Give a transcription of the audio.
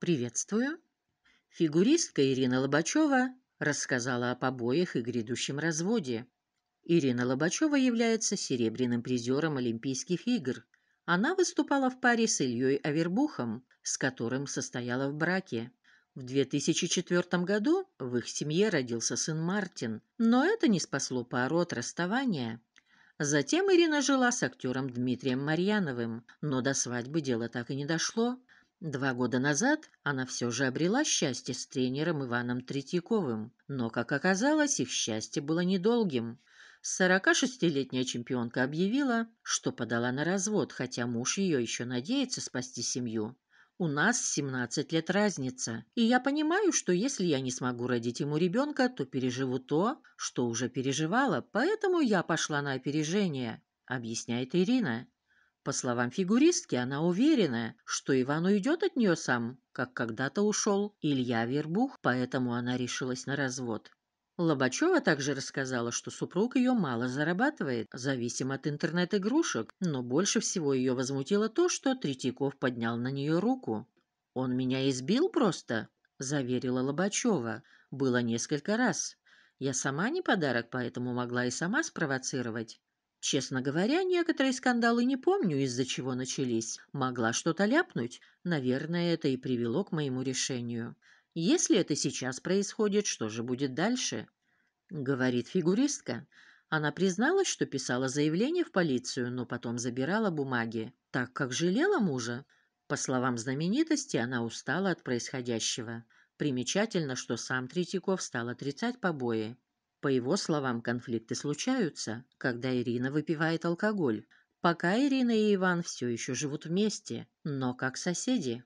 «Приветствую». Фигуристка Ирина Лобачева рассказала о побоях и грядущем разводе. Ирина Лобачева является серебряным призером Олимпийских игр. Она выступала в паре с Ильей Авербухом, с которым состояла в браке. В 2004 году в их семье родился сын Мартин, но это не спасло пару от расставания. Затем Ирина жила с актером Дмитрием Марьяновым, но до свадьбы дело так и не дошло. Два года назад она все же обрела счастье с тренером Иваном Третьяковым, но, как оказалось, их счастье было недолгим. 46-летняя чемпионка объявила, что подала на развод, хотя муж ее еще надеется спасти семью. У нас 17 лет разница, и я понимаю, что если я не смогу родить ему ребенка, то переживу то, что уже переживала, поэтому я пошла на опережение, объясняет Ирина. По словам фигуристки, она уверена, что Иван уйдет от нее сам, как когда-то ушел Илья Вербух, поэтому она решилась на развод. Лобачева также рассказала, что супруг ее мало зарабатывает, зависим от интернет-игрушек, но больше всего ее возмутило то, что Третьяков поднял на нее руку. «Он меня избил просто», – заверила Лобачева. «Было несколько раз. Я сама не подарок, поэтому могла и сама спровоцировать. Честно говоря, некоторые скандалы не помню, из-за чего начались. Могла что-то ляпнуть. Наверное, это и привело к моему решению. Если это сейчас происходит, что же будет дальше? Говорит фигуристка. Она призналась, что писала заявление в полицию, но потом забирала бумаги, так как жалела мужа. По словам знаменитости, она устала от происходящего. Примечательно, что сам Третьяков стал отрицать побои. По его словам, конфликты случаются, когда Ирина выпивает алкоголь. Пока Ирина и Иван все еще живут вместе, но как соседи.